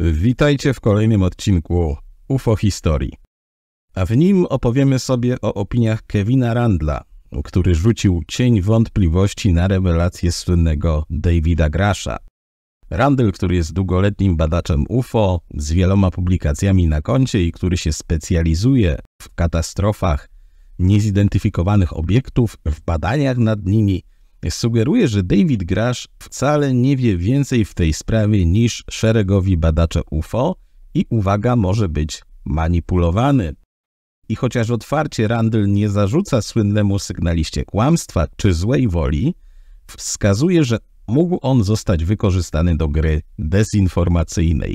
Witajcie w kolejnym odcinku UFO Historii. A w nim opowiemy sobie o opiniach Kevina Randla, który rzucił cień wątpliwości na rewelację słynnego Davida Grasza. Randl, który jest długoletnim badaczem UFO, z wieloma publikacjami na koncie i który się specjalizuje w katastrofach niezidentyfikowanych obiektów, w badaniach nad nimi – sugeruje, że David Grasz wcale nie wie więcej w tej sprawie niż szeregowi badacze UFO i uwaga może być manipulowany. I chociaż otwarcie Randall nie zarzuca słynnemu sygnaliście kłamstwa czy złej woli, wskazuje, że mógł on zostać wykorzystany do gry dezinformacyjnej.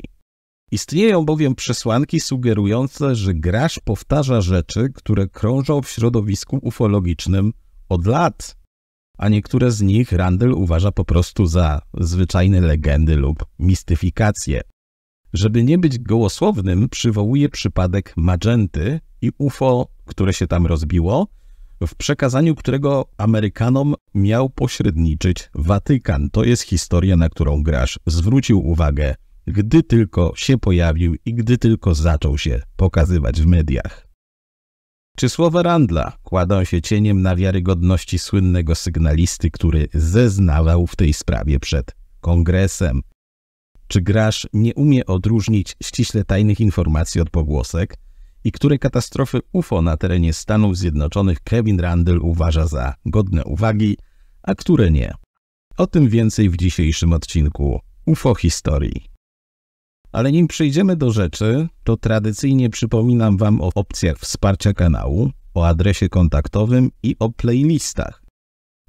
Istnieją bowiem przesłanki sugerujące, że Grasz powtarza rzeczy, które krążą w środowisku ufologicznym od lat a niektóre z nich Randall uważa po prostu za zwyczajne legendy lub mistyfikacje. Żeby nie być gołosłownym, przywołuje przypadek Magenty i UFO, które się tam rozbiło, w przekazaniu którego Amerykanom miał pośredniczyć Watykan. To jest historia, na którą Grasz zwrócił uwagę, gdy tylko się pojawił i gdy tylko zaczął się pokazywać w mediach. Czy słowa Randla kładą się cieniem na wiarygodności słynnego sygnalisty, który zeznawał w tej sprawie przed kongresem? Czy Grasz nie umie odróżnić ściśle tajnych informacji od pogłosek? I które katastrofy UFO na terenie Stanów Zjednoczonych Kevin Randall uważa za godne uwagi, a które nie? O tym więcej w dzisiejszym odcinku UFO Historii. Ale nim przejdziemy do rzeczy, to tradycyjnie przypominam Wam o opcjach wsparcia kanału, o adresie kontaktowym i o playlistach.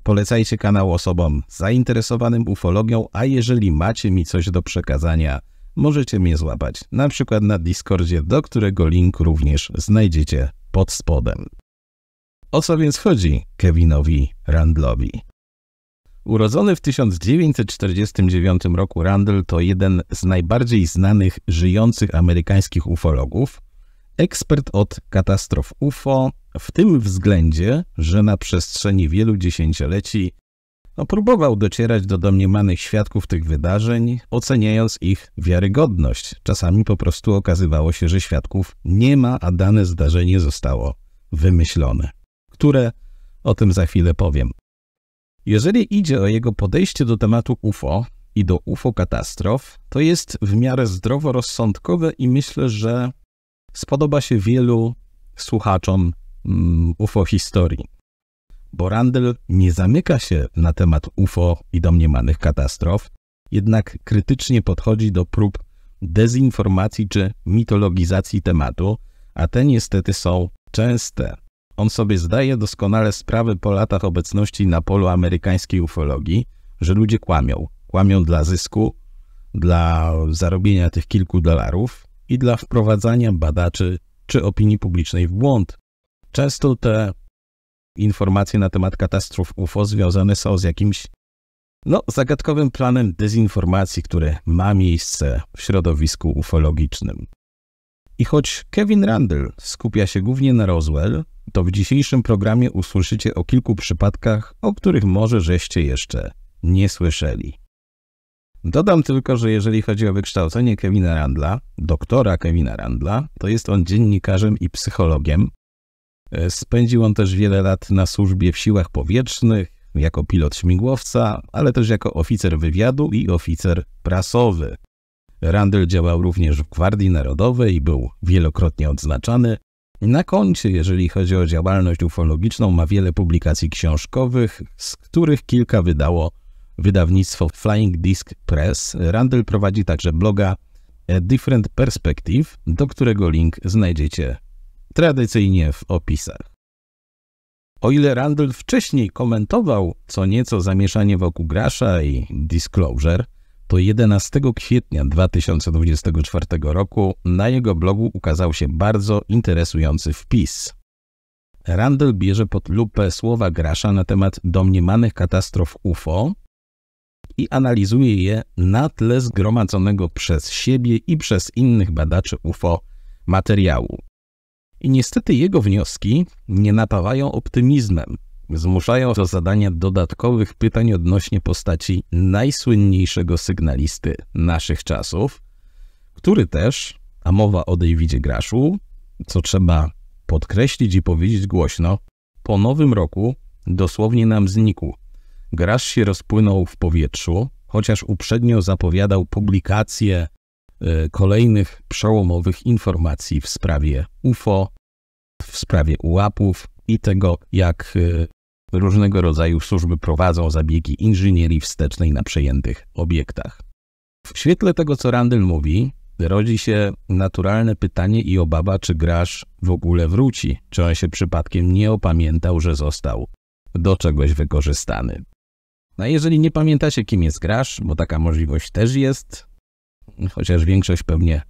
Polecajcie kanał osobom zainteresowanym ufologią, a jeżeli macie mi coś do przekazania, możecie mnie złapać, na przykład na Discordzie, do którego link również znajdziecie pod spodem. O co więc chodzi Kevinowi Randlowi? Urodzony w 1949 roku Randall to jeden z najbardziej znanych żyjących amerykańskich ufologów, ekspert od katastrof UFO, w tym względzie, że na przestrzeni wielu dziesięcioleci no, próbował docierać do domniemanych świadków tych wydarzeń, oceniając ich wiarygodność. Czasami po prostu okazywało się, że świadków nie ma, a dane zdarzenie zostało wymyślone, które o tym za chwilę powiem. Jeżeli idzie o jego podejście do tematu UFO i do UFO katastrof, to jest w miarę zdroworozsądkowe i myślę, że spodoba się wielu słuchaczom mm, UFO historii. Bo Randall nie zamyka się na temat UFO i domniemanych katastrof, jednak krytycznie podchodzi do prób dezinformacji czy mitologizacji tematu, a te niestety są częste. On sobie zdaje doskonale sprawę po latach obecności na polu amerykańskiej ufologii, że ludzie kłamią. Kłamią dla zysku, dla zarobienia tych kilku dolarów i dla wprowadzania badaczy czy opinii publicznej w błąd. Często te informacje na temat katastrof UFO związane są z jakimś no, zagadkowym planem dezinformacji, który ma miejsce w środowisku ufologicznym. I choć Kevin Randall skupia się głównie na Roswell, to w dzisiejszym programie usłyszycie o kilku przypadkach, o których może żeście jeszcze nie słyszeli. Dodam tylko, że jeżeli chodzi o wykształcenie Kevina Randla, doktora Kevina Randla, to jest on dziennikarzem i psychologiem. E, spędził on też wiele lat na służbie w siłach powietrznych, jako pilot śmigłowca, ale też jako oficer wywiadu i oficer prasowy. Randall działał również w Gwardii Narodowej i był wielokrotnie odznaczany na końcu, jeżeli chodzi o działalność ufologiczną, ma wiele publikacji książkowych, z których kilka wydało wydawnictwo Flying Disc Press. Randall prowadzi także bloga A Different Perspective, do którego link znajdziecie tradycyjnie w opisach. O ile Randall wcześniej komentował co nieco zamieszanie wokół Grasza i Disclosure, to 11 kwietnia 2024 roku na jego blogu ukazał się bardzo interesujący wpis. Randall bierze pod lupę słowa Grasza na temat domniemanych katastrof UFO i analizuje je na tle zgromadzonego przez siebie i przez innych badaczy UFO materiału. I niestety jego wnioski nie napawają optymizmem, zmuszają do zadania dodatkowych pytań odnośnie postaci najsłynniejszego sygnalisty naszych czasów, który też, a mowa o Davidzie Graszu, co trzeba podkreślić i powiedzieć głośno, po nowym roku dosłownie nam znikł. Grasz się rozpłynął w powietrzu, chociaż uprzednio zapowiadał publikację y, kolejnych przełomowych informacji w sprawie UFO, w sprawie ułapów i tego, jak y, Różnego rodzaju służby prowadzą zabiegi inżynierii wstecznej na przejętych obiektach. W świetle tego, co Randall mówi, rodzi się naturalne pytanie i obawa, czy Grasz w ogóle wróci, czy on się przypadkiem nie opamiętał, że został do czegoś wykorzystany. A jeżeli nie pamiętacie, kim jest Grasz, bo taka możliwość też jest, chociaż większość pewnie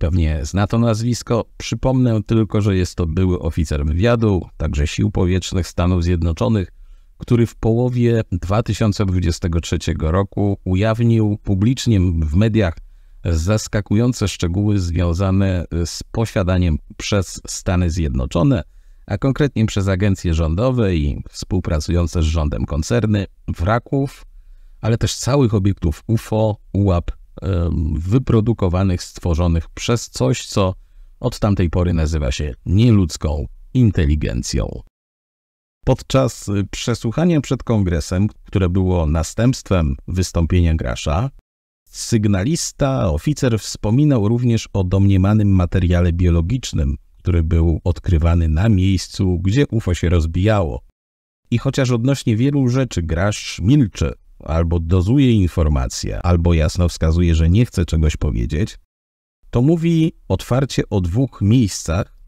Pewnie zna to nazwisko. Przypomnę tylko, że jest to były oficer wywiadu, także Sił Powietrznych Stanów Zjednoczonych, który w połowie 2023 roku ujawnił publicznie w mediach zaskakujące szczegóły związane z posiadaniem przez Stany Zjednoczone, a konkretnie przez agencje rządowe i współpracujące z rządem koncerny, wraków, ale też całych obiektów UFO, UAP wyprodukowanych, stworzonych przez coś, co od tamtej pory nazywa się nieludzką inteligencją. Podczas y, przesłuchania przed kongresem, które było następstwem wystąpienia Grasza, sygnalista, oficer wspominał również o domniemanym materiale biologicznym, który był odkrywany na miejscu, gdzie UFO się rozbijało. I chociaż odnośnie wielu rzeczy Grasz milczy, albo dozuje informacje, albo jasno wskazuje, że nie chce czegoś powiedzieć, to mówi otwarcie o dwóch miejscach,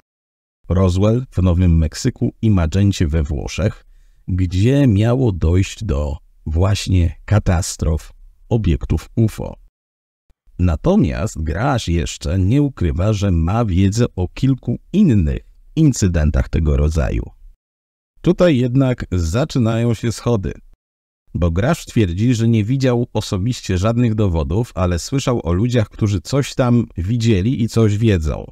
Roswell w Nowym Meksyku i Magencie we Włoszech, gdzie miało dojść do właśnie katastrof obiektów UFO. Natomiast Graż jeszcze nie ukrywa, że ma wiedzę o kilku innych incydentach tego rodzaju. Tutaj jednak zaczynają się schody bo gracz twierdzi, że nie widział osobiście żadnych dowodów, ale słyszał o ludziach, którzy coś tam widzieli i coś wiedzą.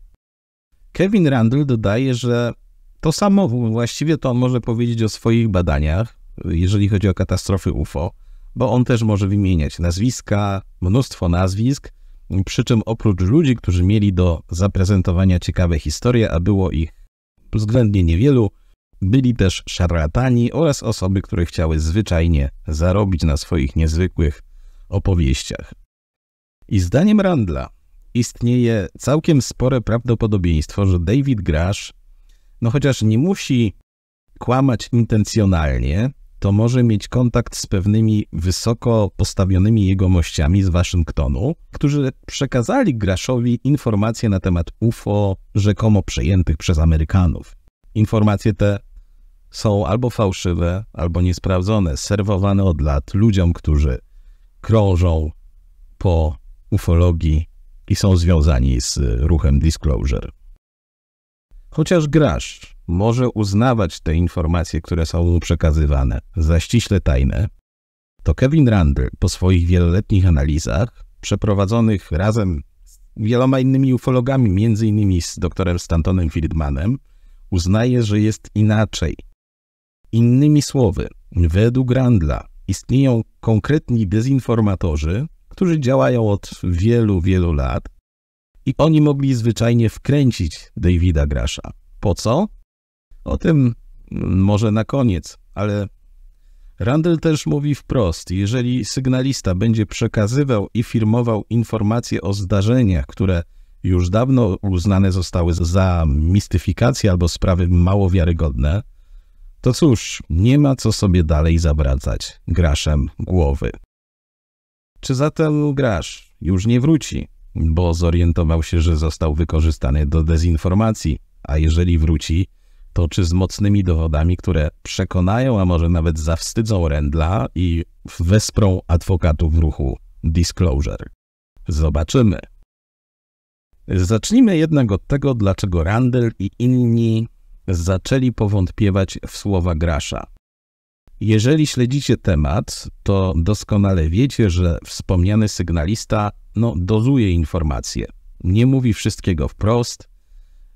Kevin Randall dodaje, że to samo właściwie to on może powiedzieć o swoich badaniach, jeżeli chodzi o katastrofy UFO, bo on też może wymieniać nazwiska, mnóstwo nazwisk, przy czym oprócz ludzi, którzy mieli do zaprezentowania ciekawe historie, a było ich względnie niewielu, byli też szarlatani oraz osoby, które chciały zwyczajnie zarobić na swoich niezwykłych opowieściach. I zdaniem Randla istnieje całkiem spore prawdopodobieństwo, że David Grasz, no chociaż nie musi kłamać intencjonalnie, to może mieć kontakt z pewnymi wysoko postawionymi jegomościami z Waszyngtonu, którzy przekazali Graszowi informacje na temat UFO rzekomo przejętych przez Amerykanów. Informacje te są albo fałszywe, albo niesprawdzone, serwowane od lat ludziom, którzy krążą po ufologii i są związani z ruchem disclosure. Chociaż gracz może uznawać te informacje, które są mu przekazywane za ściśle tajne, to Kevin Randall po swoich wieloletnich analizach, przeprowadzonych razem z wieloma innymi ufologami, m.in. z doktorem Stantonem Friedmanem, uznaje, że jest inaczej – Innymi słowy, według Randla istnieją konkretni dezinformatorzy, którzy działają od wielu, wielu lat i oni mogli zwyczajnie wkręcić Davida Grasza. Po co? O tym mm, może na koniec, ale Randall też mówi wprost, jeżeli sygnalista będzie przekazywał i firmował informacje o zdarzeniach, które już dawno uznane zostały za mistyfikację albo sprawy mało wiarygodne, to cóż, nie ma co sobie dalej zawracać graszem głowy. Czy zatem grasz już nie wróci, bo zorientował się, że został wykorzystany do dezinformacji, a jeżeli wróci, to czy z mocnymi dowodami, które przekonają, a może nawet zawstydzą Rendla i wesprą adwokatów w ruchu Disclosure? Zobaczymy. Zacznijmy jednak od tego, dlaczego Randall i inni zaczęli powątpiewać w słowa Grasza. Jeżeli śledzicie temat, to doskonale wiecie, że wspomniany sygnalista no, dozuje informacje. Nie mówi wszystkiego wprost,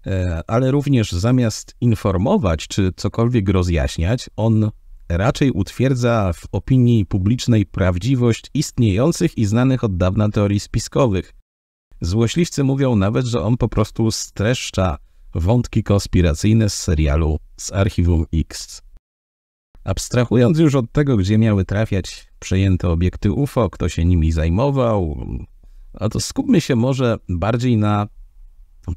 e, ale również zamiast informować czy cokolwiek rozjaśniać, on raczej utwierdza w opinii publicznej prawdziwość istniejących i znanych od dawna teorii spiskowych. Złośliwcy mówią nawet, że on po prostu streszcza wątki konspiracyjne z serialu z Archiwum X. Abstrahując już od tego, gdzie miały trafiać przejęte obiekty UFO, kto się nimi zajmował, a to skupmy się może bardziej na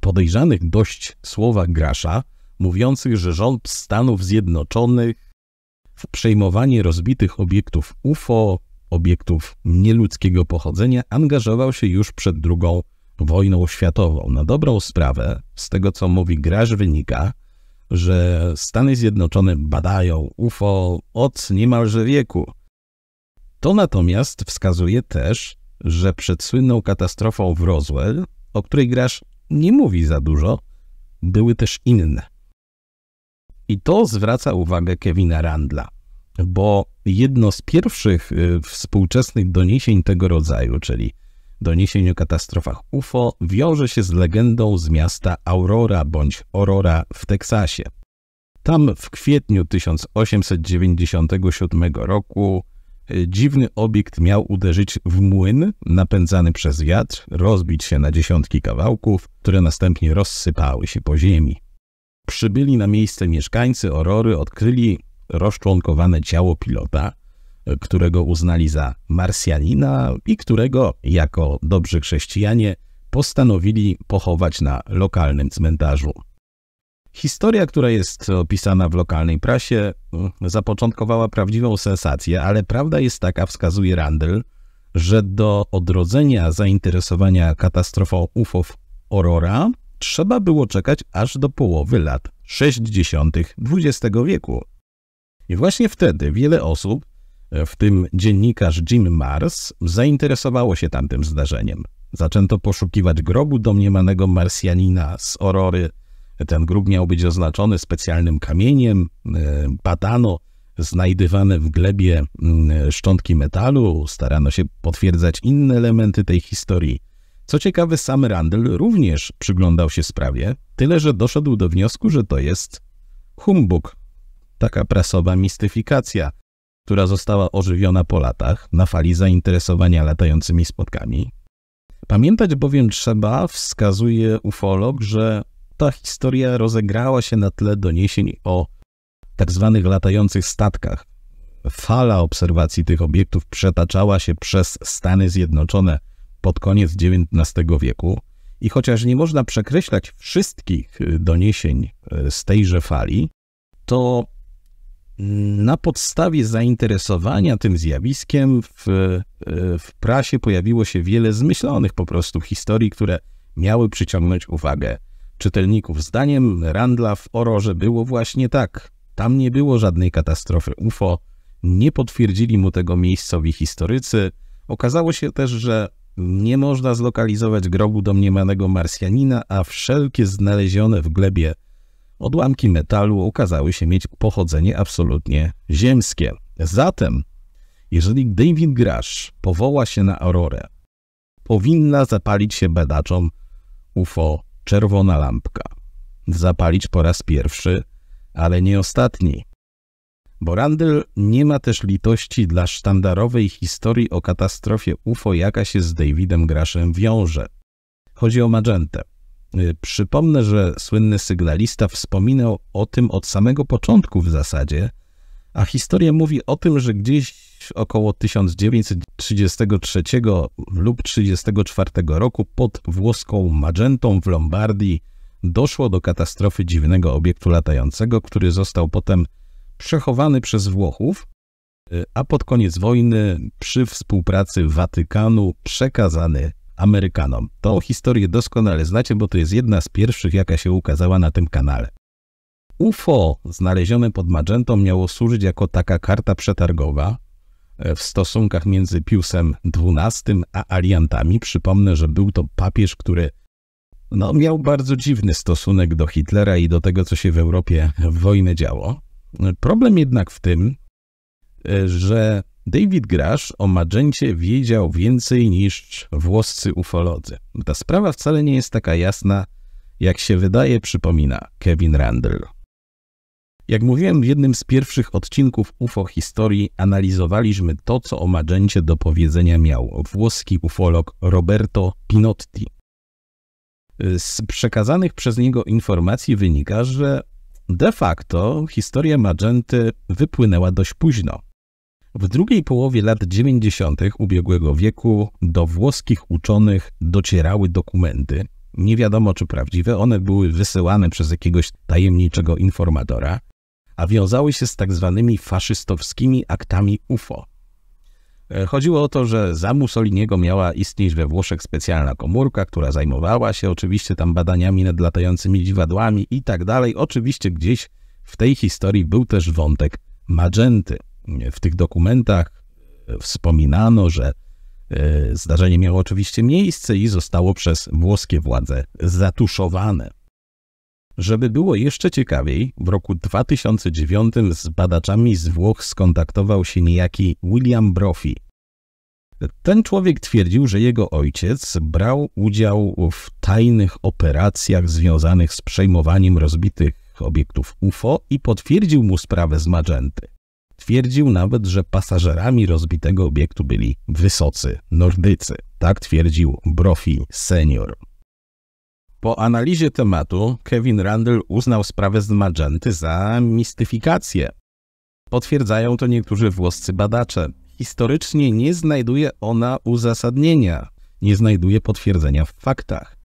podejrzanych dość słowach Grasza, mówiących, że rząd Stanów Zjednoczonych w przejmowanie rozbitych obiektów UFO, obiektów nieludzkiego pochodzenia, angażował się już przed drugą wojną światową. Na dobrą sprawę, z tego co mówi Graż wynika, że Stany Zjednoczone badają UFO od niemalże wieku. To natomiast wskazuje też, że przed słynną katastrofą w Roswell, o której Graż nie mówi za dużo, były też inne. I to zwraca uwagę Kevina Randla, bo jedno z pierwszych y, współczesnych doniesień tego rodzaju, czyli doniesień o katastrofach UFO wiąże się z legendą z miasta Aurora bądź Aurora w Teksasie. Tam w kwietniu 1897 roku e, dziwny obiekt miał uderzyć w młyn napędzany przez wiatr, rozbić się na dziesiątki kawałków, które następnie rozsypały się po ziemi. Przybyli na miejsce mieszkańcy Aurory odkryli rozczłonkowane ciało pilota – którego uznali za Marsjanina i którego, jako dobrzy chrześcijanie, postanowili pochować na lokalnym cmentarzu. Historia, która jest opisana w lokalnej prasie, mm, zapoczątkowała prawdziwą sensację, ale prawda jest taka, wskazuje Randall, że do odrodzenia zainteresowania katastrofą UFO w Aurora trzeba było czekać aż do połowy lat 60. XX wieku. I właśnie wtedy wiele osób E, w tym dziennikarz Jim Mars, zainteresowało się tamtym zdarzeniem. Zaczęto poszukiwać grobu domniemanego Marsjanina z Orory. Ten grób miał być oznaczony specjalnym kamieniem. E, badano znajdywane w glebie mm, szczątki metalu, starano się potwierdzać inne elementy tej historii. Co ciekawe, sam Randall również przyglądał się sprawie, tyle że doszedł do wniosku, że to jest humbug, taka prasowa mistyfikacja, która została ożywiona po latach na fali zainteresowania latającymi spotkami. Pamiętać bowiem trzeba, wskazuje ufolog, że ta historia rozegrała się na tle doniesień o tzw. Tak latających statkach. Fala obserwacji tych obiektów przetaczała się przez Stany Zjednoczone pod koniec XIX wieku i chociaż nie można przekreślać wszystkich doniesień e, z tejże fali, to na podstawie zainteresowania tym zjawiskiem w, e, w prasie pojawiło się wiele zmyślonych po prostu historii, które miały przyciągnąć uwagę czytelników. Zdaniem Randla w Ororze było właśnie tak. Tam nie było żadnej katastrofy UFO, nie potwierdzili mu tego miejscowi historycy. Okazało się też, że nie można zlokalizować grobu domniemanego Marsjanina, a wszelkie znalezione w glebie Odłamki metalu okazały się mieć pochodzenie absolutnie ziemskie. Zatem, jeżeli David Grasz powoła się na aurorę, powinna zapalić się badaczom UFO czerwona lampka. Zapalić po raz pierwszy, ale nie ostatni. Bo Randall nie ma też litości dla sztandarowej historii o katastrofie UFO, jaka się z Davidem Graszem wiąże. Chodzi o Magentę. Y, przypomnę, że słynny sygnalista wspominał o tym od samego początku w zasadzie, a historia mówi o tym, że gdzieś około 1933 lub 1934 roku pod włoską Magentą w Lombardii doszło do katastrofy dziwnego obiektu latającego, który został potem przechowany przez Włochów, y, a pod koniec wojny przy współpracy Watykanu przekazany Amerykanom. Tą historię doskonale znacie, bo to jest jedna z pierwszych, jaka się ukazała na tym kanale. UFO znalezione pod Magentą miało służyć jako taka karta przetargowa e, w stosunkach między Piusem XII a aliantami. Przypomnę, że był to papież, który no, miał bardzo dziwny stosunek do Hitlera i do tego, co się w Europie w wojnę działo. E, problem jednak w tym, e, że David Grasz o Magencie wiedział więcej niż włoscy ufolodzy. Ta sprawa wcale nie jest taka jasna, jak się wydaje, przypomina Kevin Randall. Jak mówiłem w jednym z pierwszych odcinków UFO historii, analizowaliśmy to, co o Magencie do powiedzenia miał włoski ufolog Roberto Pinotti. Z przekazanych przez niego informacji wynika, że de facto historia Magenty wypłynęła dość późno. W drugiej połowie lat 90. ubiegłego wieku do włoskich uczonych docierały dokumenty. Nie wiadomo, czy prawdziwe, one były wysyłane przez jakiegoś tajemniczego informatora, a wiązały się z tak zwanymi faszystowskimi aktami UFO. E, chodziło o to, że za Mussoliniego miała istnieć we Włoszech specjalna komórka, która zajmowała się oczywiście tam badaniami nad latającymi dziwadłami i tak dalej. Oczywiście gdzieś w tej historii był też wątek Magenty w tych dokumentach e, wspominano, że e, zdarzenie miało oczywiście miejsce i zostało przez włoskie władze zatuszowane. Żeby było jeszcze ciekawiej, w roku 2009 z badaczami z Włoch skontaktował się niejaki William Brophy. Ten człowiek twierdził, że jego ojciec brał udział w tajnych operacjach związanych z przejmowaniem rozbitych obiektów UFO i potwierdził mu sprawę z Magenty. Twierdził nawet, że pasażerami rozbitego obiektu byli wysocy nordycy. Tak twierdził Brophy senior. Po analizie tematu Kevin Randall uznał sprawę z Magenty za mistyfikację. Potwierdzają to niektórzy włoscy badacze. Historycznie nie znajduje ona uzasadnienia, nie znajduje potwierdzenia w faktach.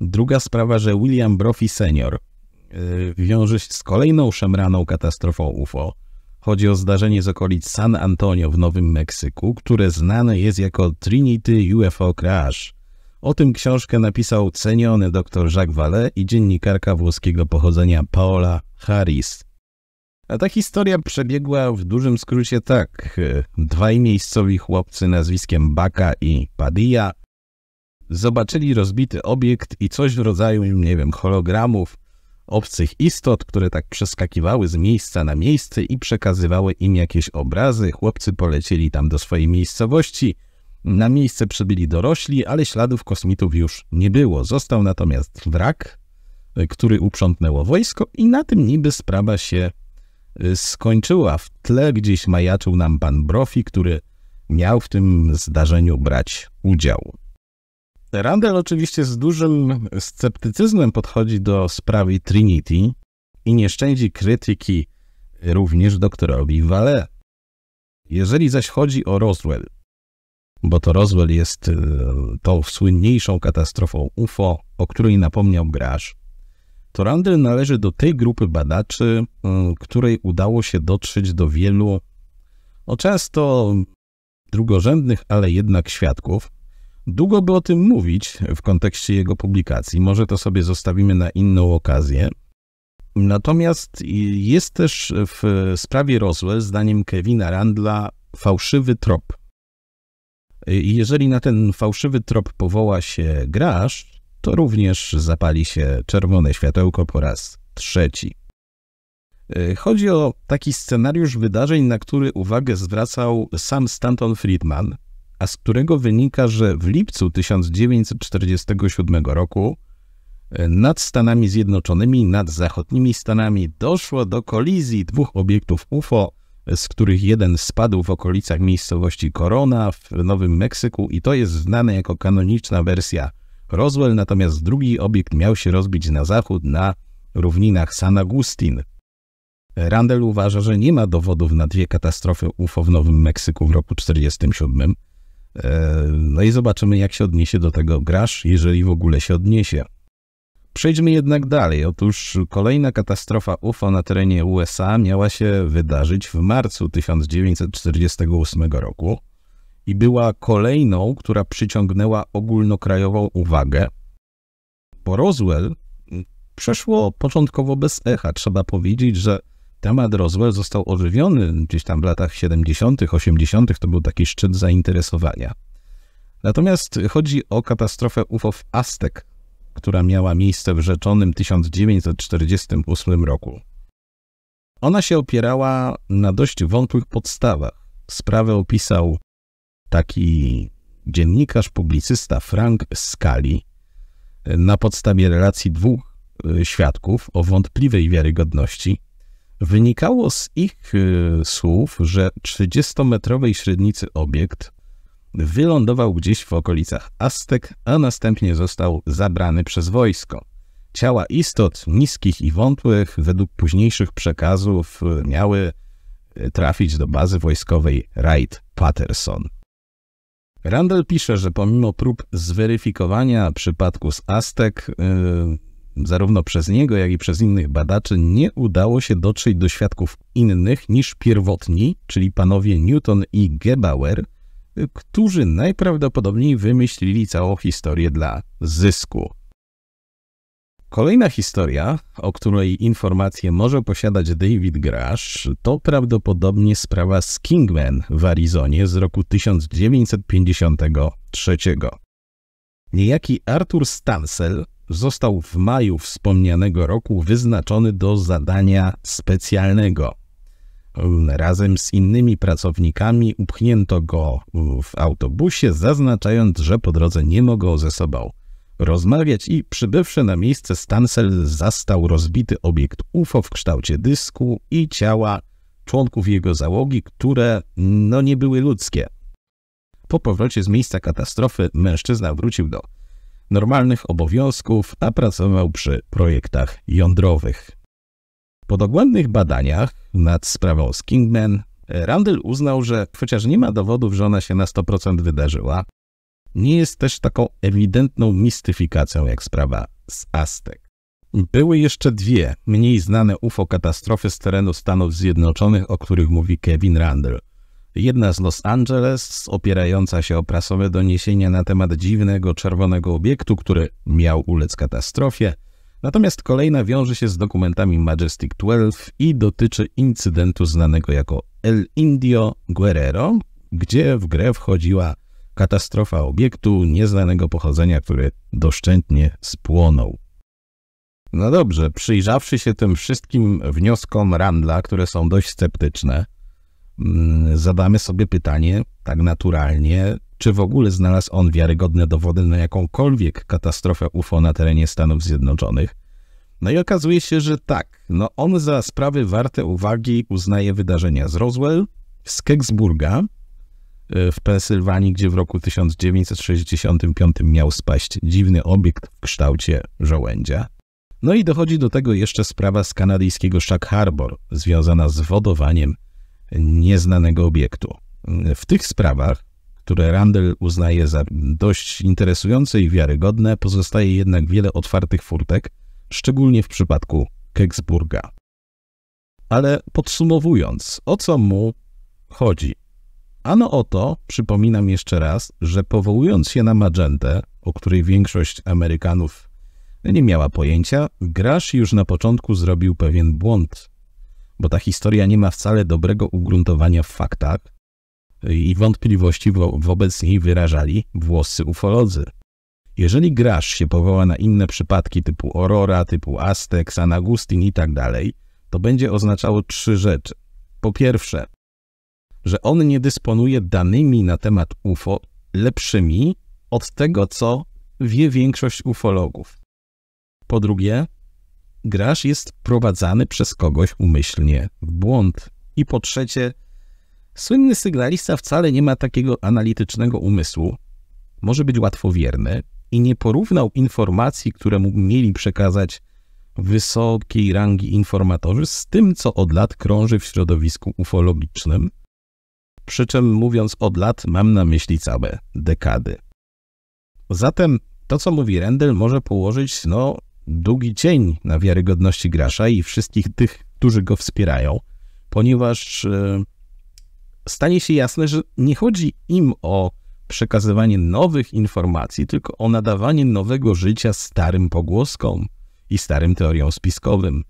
Druga sprawa, że William Brophy senior y, wiąże się z kolejną szemraną katastrofą UFO, Chodzi o zdarzenie z okolic San Antonio w Nowym Meksyku, które znane jest jako Trinity UFO Crash. O tym książkę napisał ceniony dr Jacques Vallée i dziennikarka włoskiego pochodzenia Paola Harris. A ta historia przebiegła w dużym skrócie tak. Dwaj miejscowi chłopcy nazwiskiem Baka i Padilla zobaczyli rozbity obiekt i coś w rodzaju, nie wiem, hologramów, obcych istot, które tak przeskakiwały z miejsca na miejsce i przekazywały im jakieś obrazy. Chłopcy polecieli tam do swojej miejscowości. Na miejsce przybyli dorośli, ale śladów kosmitów już nie było. Został natomiast wrak, y, który uprzątnęło wojsko i na tym niby sprawa się y, skończyła. W tle gdzieś majaczył nam pan Brofi, który miał w tym zdarzeniu brać udział. Randall oczywiście z dużym sceptycyzmem podchodzi do sprawy Trinity i nie szczędzi krytyki również doktorowi Wale. Jeżeli zaś chodzi o Roswell, bo to Roswell jest e, tą słynniejszą katastrofą UFO, o której napomniał Grasz, to Randall należy do tej grupy badaczy, e, której udało się dotrzeć do wielu, o no często drugorzędnych, ale jednak świadków, Długo by o tym mówić w kontekście jego publikacji, może to sobie zostawimy na inną okazję. Natomiast jest też w sprawie Roswell, zdaniem Kevina Randla, fałszywy trop. Jeżeli na ten fałszywy trop powoła się graż, to również zapali się czerwone światełko po raz trzeci. Chodzi o taki scenariusz wydarzeń, na który uwagę zwracał sam Stanton Friedman – a z którego wynika, że w lipcu 1947 roku e, nad Stanami Zjednoczonymi, nad zachodnimi Stanami doszło do kolizji dwóch obiektów UFO, e, z których jeden spadł w okolicach miejscowości Corona w Nowym Meksyku i to jest znane jako kanoniczna wersja Roswell, natomiast drugi obiekt miał się rozbić na zachód na równinach San Agustin. E, Randall uważa, że nie ma dowodów na dwie katastrofy UFO w Nowym Meksyku w roku 1947. E, no i zobaczymy, jak się odniesie do tego graż, jeżeli w ogóle się odniesie. Przejdźmy jednak dalej. Otóż kolejna katastrofa UFO na terenie USA miała się wydarzyć w marcu 1948 roku i była kolejną, która przyciągnęła ogólnokrajową uwagę. Po Roswell mm, przeszło początkowo bez echa. Trzeba powiedzieć, że temat Roswell został ożywiony gdzieś tam w latach 70., 80., to był taki szczyt zainteresowania. Natomiast chodzi o katastrofę UFO w Aztek, która miała miejsce w rzeczonym 1948 roku. Ona się opierała na dość wątłych podstawach. Sprawę opisał taki dziennikarz, publicysta Frank Scali na podstawie relacji dwóch e, świadków o wątpliwej wiarygodności. Wynikało z ich y, słów, że 30-metrowej średnicy obiekt wylądował gdzieś w okolicach Aztek, a następnie został zabrany przez wojsko. Ciała istot niskich i wątłych, według późniejszych przekazów, y, miały y, trafić do bazy wojskowej Wright Patterson. Randall pisze, że pomimo prób zweryfikowania przypadku z Aztek, zarówno przez niego, jak i przez innych badaczy nie udało się dotrzeć do świadków innych niż pierwotni, czyli panowie Newton i Gebauer, którzy najprawdopodobniej wymyślili całą historię dla zysku. Kolejna historia, o której informacje może posiadać David Grash, to prawdopodobnie sprawa z Kingman w Arizonie z roku 1953. Niejaki Arthur Stansel został w maju wspomnianego roku wyznaczony do zadania specjalnego. Razem z innymi pracownikami upchnięto go w autobusie, zaznaczając, że po drodze nie mogą ze sobą rozmawiać i przybywszy na miejsce Stansel zastał rozbity obiekt UFO w kształcie dysku i ciała członków jego załogi, które no nie były ludzkie. Po powrocie z miejsca katastrofy mężczyzna wrócił do normalnych obowiązków, a pracował przy projektach jądrowych. Po dogłębnych badaniach nad sprawą z Kingman, e, Randall uznał, że chociaż nie ma dowodów, że ona się na 100% wydarzyła, nie jest też taką ewidentną mistyfikacją jak sprawa z Aztek. Były jeszcze dwie mniej znane UFO katastrofy z terenu Stanów Zjednoczonych, o których mówi Kevin Randall. Jedna z Los Angeles, opierająca się o prasowe doniesienia na temat dziwnego czerwonego obiektu, który miał ulec katastrofie, natomiast kolejna wiąże się z dokumentami Majestic 12 i dotyczy incydentu znanego jako El Indio Guerrero, gdzie w grę wchodziła katastrofa obiektu nieznanego pochodzenia, który doszczętnie spłonął. No dobrze, przyjrzawszy się tym wszystkim wnioskom Randla, które są dość sceptyczne, Mm, zadamy sobie pytanie tak naturalnie, czy w ogóle znalazł on wiarygodne dowody na jakąkolwiek katastrofę UFO na terenie Stanów Zjednoczonych. No i okazuje się, że tak, no on za sprawy warte uwagi uznaje wydarzenia z Roswell, z Keksburga y, w Pensylwanii, gdzie w roku 1965 miał spaść dziwny obiekt w kształcie żołędzia. No i dochodzi do tego jeszcze sprawa z kanadyjskiego Shack Harbor, związana z wodowaniem nieznanego obiektu. W tych sprawach, które Randall uznaje za dość interesujące i wiarygodne, pozostaje jednak wiele otwartych furtek, szczególnie w przypadku Keksburga. Ale podsumowując, o co mu chodzi? Ano o to, przypominam jeszcze raz, że powołując się na Magentę, o której większość Amerykanów nie miała pojęcia, Grasz już na początku zrobił pewien błąd bo ta historia nie ma wcale dobrego ugruntowania w faktach i wątpliwości wo wobec niej wyrażali włoscy ufolodzy. Jeżeli Grasz się powoła na inne przypadki typu Aurora, typu Aztek, San Agustin i tak dalej, to będzie oznaczało trzy rzeczy. Po pierwsze, że on nie dysponuje danymi na temat UFO lepszymi od tego, co wie większość ufologów. Po drugie, gracz jest prowadzany przez kogoś umyślnie w błąd. I po trzecie, słynny sygnalista wcale nie ma takiego analitycznego umysłu, może być łatwowierny i nie porównał informacji, które mu mieli przekazać wysokiej rangi informatorzy z tym, co od lat krąży w środowisku ufologicznym. Przy czym mówiąc od lat, mam na myśli całe dekady. Zatem to, co mówi Rendel, może położyć no, długi cień na wiarygodności Grasza i wszystkich tych, którzy go wspierają, ponieważ e, stanie się jasne, że nie chodzi im o przekazywanie nowych informacji, tylko o nadawanie nowego życia starym pogłoskom i starym teoriom spiskowym.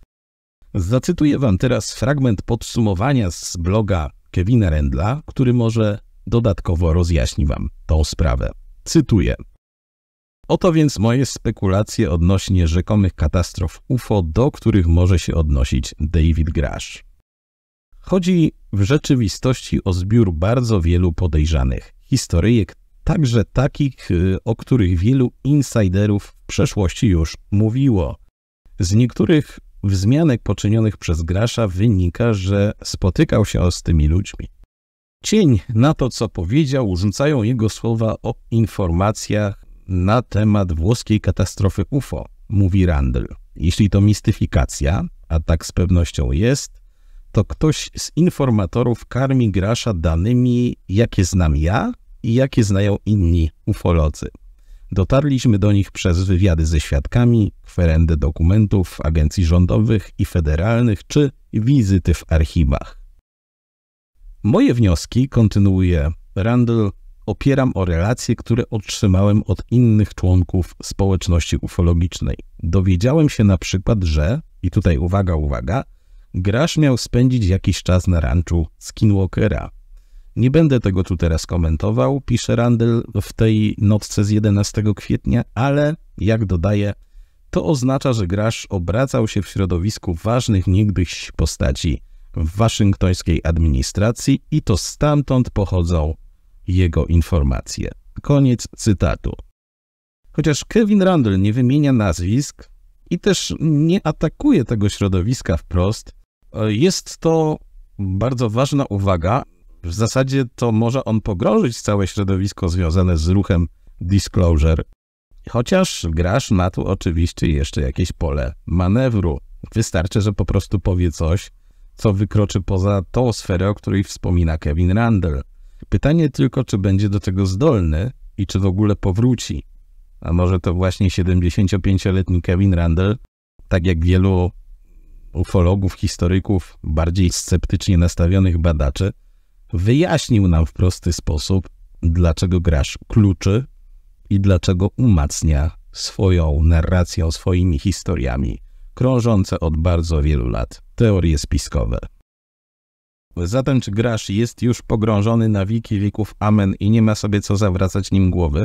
Zacytuję wam teraz fragment podsumowania z bloga Kevina Rendla, który może dodatkowo rozjaśni wam tą sprawę. Cytuję. Oto więc moje spekulacje odnośnie rzekomych katastrof UFO, do których może się odnosić David Grash. Chodzi w rzeczywistości o zbiór bardzo wielu podejrzanych historyjek, także takich, y, o których wielu insiderów w przeszłości już mówiło. Z niektórych wzmianek poczynionych przez Grasza wynika, że spotykał się z tymi ludźmi. Cień na to, co powiedział, rzucają jego słowa o informacjach na temat włoskiej katastrofy UFO, mówi Randall. Jeśli to mistyfikacja, a tak z pewnością jest, to ktoś z informatorów karmi grasza danymi, jakie znam ja i jakie znają inni ufolodzy. Dotarliśmy do nich przez wywiady ze świadkami, kwerendę dokumentów agencji rządowych i federalnych, czy wizyty w archiwach. Moje wnioski, kontynuuje Randall, opieram o relacje, które otrzymałem od innych członków społeczności ufologicznej. Dowiedziałem się na przykład, że, i tutaj uwaga, uwaga, Grasz miał spędzić jakiś czas na ranczu Skinwalkera. Nie będę tego tu teraz komentował, pisze Randall w tej notce z 11 kwietnia, ale jak dodaje, to oznacza, że Grasz obracał się w środowisku ważnych niegdyś postaci w waszyngtońskiej administracji i to stamtąd pochodzą jego informacje. Koniec cytatu. Chociaż Kevin Randall nie wymienia nazwisk i też nie atakuje tego środowiska wprost, e, jest to bardzo ważna uwaga. W zasadzie to może on pogrożyć całe środowisko związane z ruchem Disclosure. Chociaż grasz ma tu oczywiście jeszcze jakieś pole manewru. Wystarczy, że po prostu powie coś, co wykroczy poza tą sferę, o której wspomina Kevin Randall. Pytanie tylko, czy będzie do tego zdolny i czy w ogóle powróci. A może to właśnie 75-letni Kevin Randall, tak jak wielu ufologów, historyków, bardziej sceptycznie nastawionych badaczy, wyjaśnił nam w prosty sposób, dlaczego grasz kluczy i dlaczego umacnia swoją narrację, swoimi historiami krążące od bardzo wielu lat teorie spiskowe. Zatem czy grasz jest już pogrążony na wiki wieków amen i nie ma sobie co zawracać nim głowy?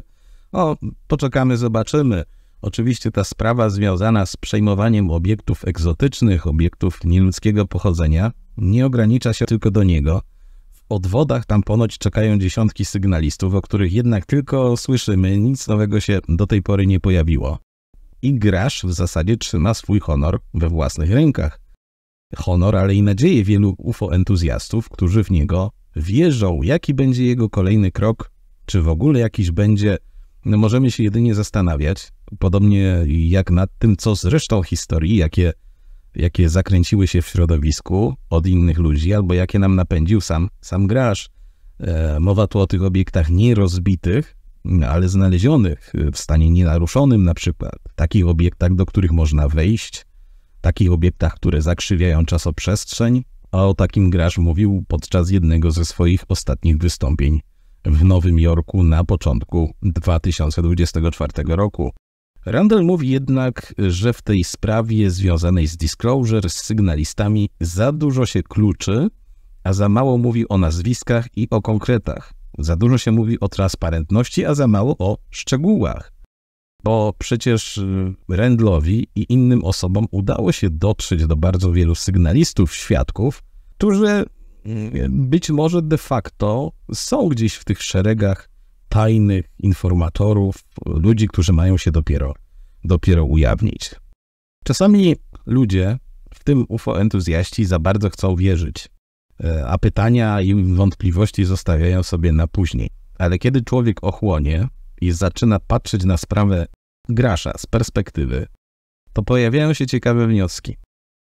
O, poczekamy, zobaczymy. Oczywiście ta sprawa związana z przejmowaniem obiektów egzotycznych, obiektów nieludzkiego pochodzenia, nie ogranicza się tylko do niego. W odwodach tam ponoć czekają dziesiątki sygnalistów, o których jednak tylko słyszymy, nic nowego się do tej pory nie pojawiło. I grasz w zasadzie trzyma swój honor we własnych rękach honor, ale i nadzieję wielu UFO entuzjastów, którzy w niego wierzą. Jaki będzie jego kolejny krok, czy w ogóle jakiś będzie, no możemy się jedynie zastanawiać, podobnie jak nad tym, co z resztą historii, jakie, jakie zakręciły się w środowisku od innych ludzi, albo jakie nam napędził sam, sam graż. E, mowa tu o tych obiektach nierozbitych, no, ale znalezionych e, w stanie nienaruszonym na przykład, takich obiektach, do których można wejść, takich obiektach, które zakrzywiają czasoprzestrzeń, a o takim graż mówił podczas jednego ze swoich ostatnich wystąpień w Nowym Jorku na początku 2024 roku. Randall mówi jednak, że w tej sprawie związanej z disclosure, z sygnalistami, za dużo się kluczy, a za mało mówi o nazwiskach i o konkretach. Za dużo się mówi o transparentności, a za mało o szczegółach. Bo przecież y, Rendlowi i innym osobom udało się dotrzeć do bardzo wielu sygnalistów, świadków, którzy mm, być może de facto są gdzieś w tych szeregach tajnych informatorów, ludzi, którzy mają się dopiero, dopiero ujawnić. Czasami ludzie, w tym UFO entuzjaści, za bardzo chcą wierzyć, e, a pytania i wątpliwości zostawiają sobie na później. Ale kiedy człowiek ochłonie i zaczyna patrzeć na sprawę grasza z perspektywy, to pojawiają się ciekawe wnioski.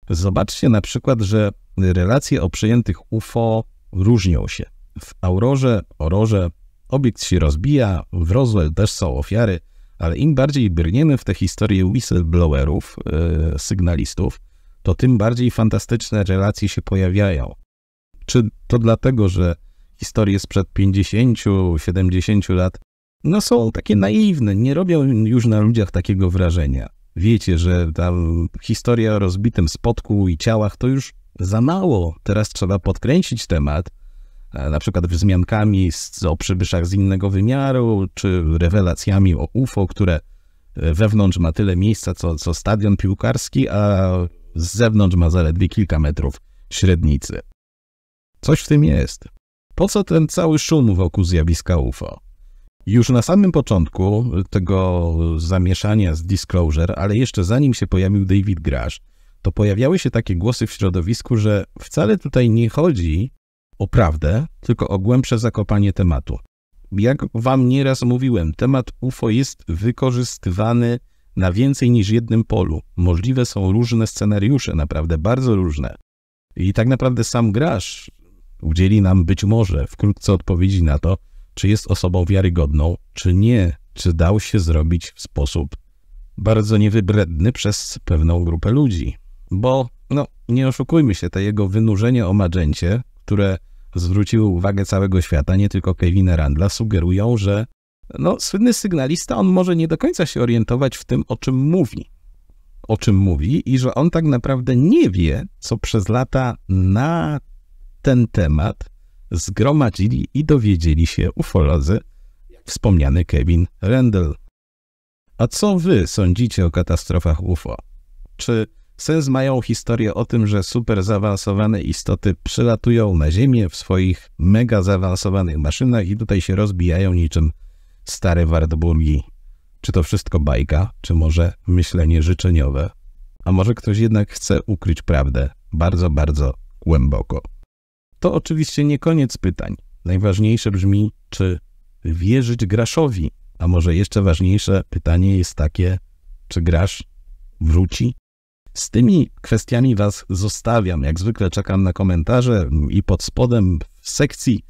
Zobaczcie na przykład, że relacje o przyjętych UFO różnią się. W Aurorze, Ororze obiekt się rozbija, w Roswell też są ofiary, ale im bardziej brniemy w te historie whistleblowerów, yy, sygnalistów, to tym bardziej fantastyczne relacje się pojawiają. Czy to dlatego, że historie sprzed 50, 70 lat no są takie naiwne, nie robią już na ludziach takiego wrażenia. Wiecie, że tam historia o rozbitym spotku i ciałach to już za mało. Teraz trzeba podkręcić temat, e, na przykład wzmiankami z, o przybyszach z innego wymiaru, czy rewelacjami o UFO, które e, wewnątrz ma tyle miejsca, co, co stadion piłkarski, a z zewnątrz ma zaledwie kilka metrów średnicy. Coś w tym jest. Po co ten cały szum wokół zjawiska UFO? Już na samym początku tego zamieszania z Disclosure, ale jeszcze zanim się pojawił David Grasz, to pojawiały się takie głosy w środowisku, że wcale tutaj nie chodzi o prawdę, tylko o głębsze zakopanie tematu. Jak wam nieraz mówiłem, temat UFO jest wykorzystywany na więcej niż jednym polu. Możliwe są różne scenariusze, naprawdę bardzo różne. I tak naprawdę sam grasz udzieli nam być może wkrótce odpowiedzi na to, czy jest osobą wiarygodną, czy nie, czy dał się zrobić w sposób bardzo niewybredny przez pewną grupę ludzi. Bo, no, nie oszukujmy się, to jego wynurzenie o Magencie, które zwróciły uwagę całego świata, nie tylko Kevina Randla, sugerują, że no, słynny sygnalista, on może nie do końca się orientować w tym, o czym mówi. O czym mówi i że on tak naprawdę nie wie, co przez lata na ten temat zgromadzili i dowiedzieli się ufolodzy, jak wspomniany Kevin Rendell. A co wy sądzicie o katastrofach UFO? Czy sens mają historię o tym, że super zaawansowane istoty przylatują na Ziemię w swoich mega zaawansowanych maszynach i tutaj się rozbijają niczym stare Wartburgi? Czy to wszystko bajka, czy może myślenie życzeniowe? A może ktoś jednak chce ukryć prawdę bardzo, bardzo głęboko? To oczywiście nie koniec pytań. Najważniejsze brzmi, czy wierzyć Graszowi? A może jeszcze ważniejsze pytanie jest takie, czy Grasz wróci? Z tymi kwestiami Was zostawiam. Jak zwykle czekam na komentarze i pod spodem w sekcji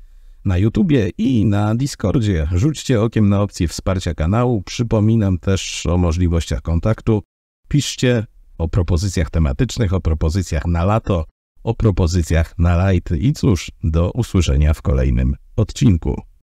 na YouTubie i na Discordzie. Rzućcie okiem na opcję wsparcia kanału. Przypominam też o możliwościach kontaktu. Piszcie o propozycjach tematycznych, o propozycjach na lato, o propozycjach na light i cóż, do usłyszenia w kolejnym odcinku.